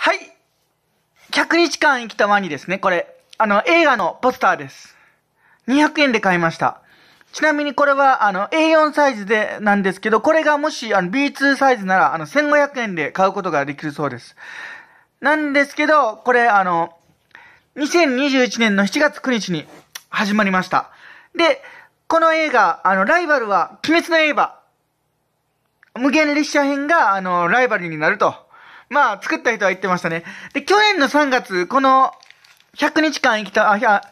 はい。100日間生きたワニですね、これ。あの、映画のポスターです。200円で買いました。ちなみにこれは、あの、A4 サイズで、なんですけど、これがもし、あの、B2 サイズなら、あの、1500円で買うことができるそうです。なんですけど、これ、あの、2021年の7月9日に始まりました。で、この映画、あの、ライバルは、鬼滅の刃。無限列車編が、あの、ライバルになると。まあ、作った人は言ってましたね。で、去年の3月、この、100日間生きた、あ、100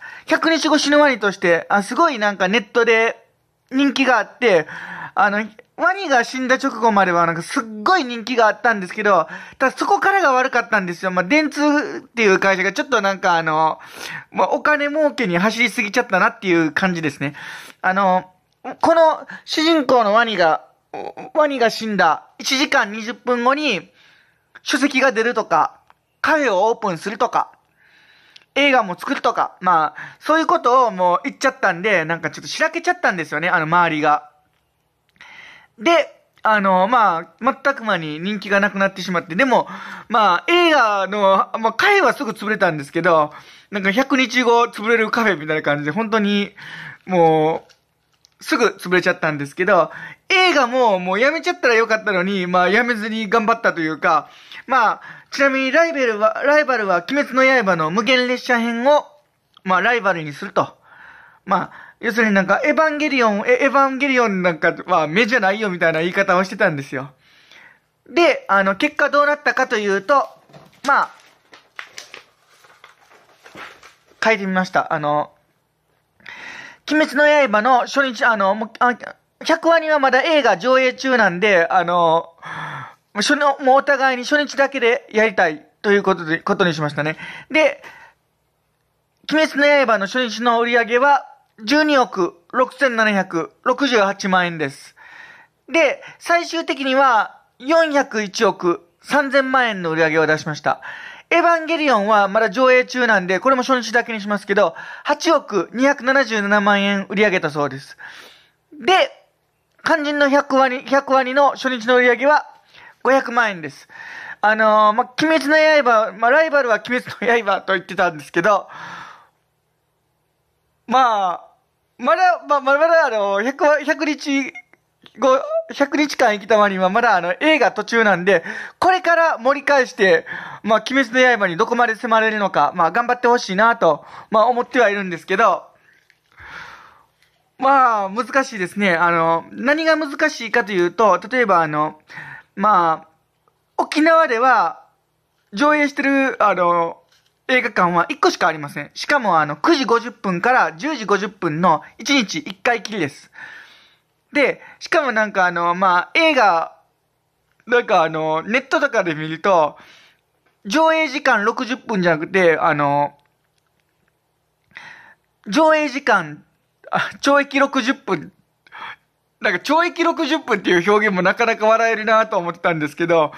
日後死ぬワニとして、あ、すごいなんかネットで人気があって、あの、ワニが死んだ直後まではなんかすっごい人気があったんですけど、ただそこからが悪かったんですよ。まあ、電通っていう会社がちょっとなんかあの、まあ、お金儲けに走りすぎちゃったなっていう感じですね。あの、この主人公のワニが、ワニが死んだ1時間20分後に、書籍が出るとか、カフェをオープンするとか、映画も作るとか、まあ、そういうことをもう言っちゃったんで、なんかちょっとしらけちゃったんですよね、あの周りが。で、あの、まあ、全くまに人気がなくなってしまって、でも、まあ、映画の、まあ、カフェはすぐ潰れたんですけど、なんか100日後潰れるカフェみたいな感じで、本当に、もう、すぐ潰れちゃったんですけど、映画ももうやめちゃったらよかったのに、まあやめずに頑張ったというか、まあ、ちなみにライバルは、ライバルは鬼滅の刃の無限列車編を、まあライバルにすると。まあ、要するになんかエヴァンゲリオン、エヴァンゲリオンなんかは目じゃないよみたいな言い方をしてたんですよ。で、あの、結果どうなったかというと、まあ、書いてみました。あの、鬼滅の刃の初日、あの、あ100話にはまだ映画上映中なんで、あの、初の、もうお互いに初日だけでやりたいということで、ことにしましたね。で、鬼滅の刃の初日の売り上げは12億6768万円です。で、最終的には401億3000万円の売り上げを出しました。エヴァンゲリオンはまだ上映中なんで、これも初日だけにしますけど、8億277万円売り上げたそうです。で、肝心の100割、100割の初日の売り上げは500万円です。あのー、まあ、鬼滅の刃、まあ、ライバルは鬼滅の刃と言ってたんですけど、まあ、まだ、まあ、まだあの、100、100日、後、100日間生きたまにはまだあの、映画途中なんで、これから盛り返して、まあ、鬼滅の刃にどこまで迫れるのか、まあ、頑張ってほしいなと、まあ、思ってはいるんですけど、まあ、難しいですね。あの、何が難しいかというと、例えばあの、まあ、沖縄では、上映してる、あの、映画館は1個しかありません。しかもあの、9時50分から10時50分の1日1回きりです。で、しかもなんかあの、まあ、映画、なんかあの、ネットとかで見ると、上映時間60分じゃなくて、あの、上映時間懲役60分。なんか懲役60分っていう表現もなかなか笑えるなと思ってたんですけど、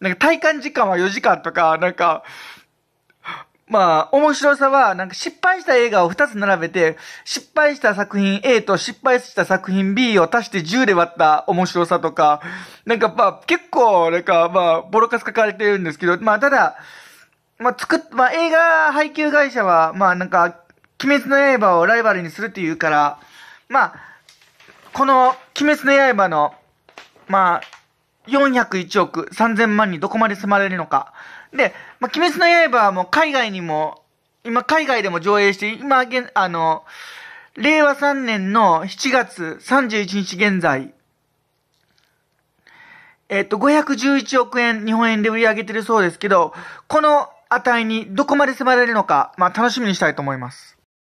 なんか体感時間は4時間とか、なんか、まあ、面白さは、なんか失敗した映画を2つ並べて、失敗した作品 A と失敗した作品 B を足して10で割った面白さとか、なんかまあ、結構、なんかまあ、ボロカス書かれてるんですけど、まあ、ただ、まあ、作っ、まあ、映画配給会社は、まあ、なんか、鬼滅の刃をライバルにするっていうから、まあ、この鬼滅の刃の、まあ、401億3000万にどこまで迫れるのか。で、まあ、鬼滅の刃はもう海外にも、今海外でも上映して、今現、あの、令和3年の7月31日現在、えっ、と、511億円、日本円で売り上げてるそうですけど、この値にどこまで迫れるのか、まあ楽しみにしたいと思います。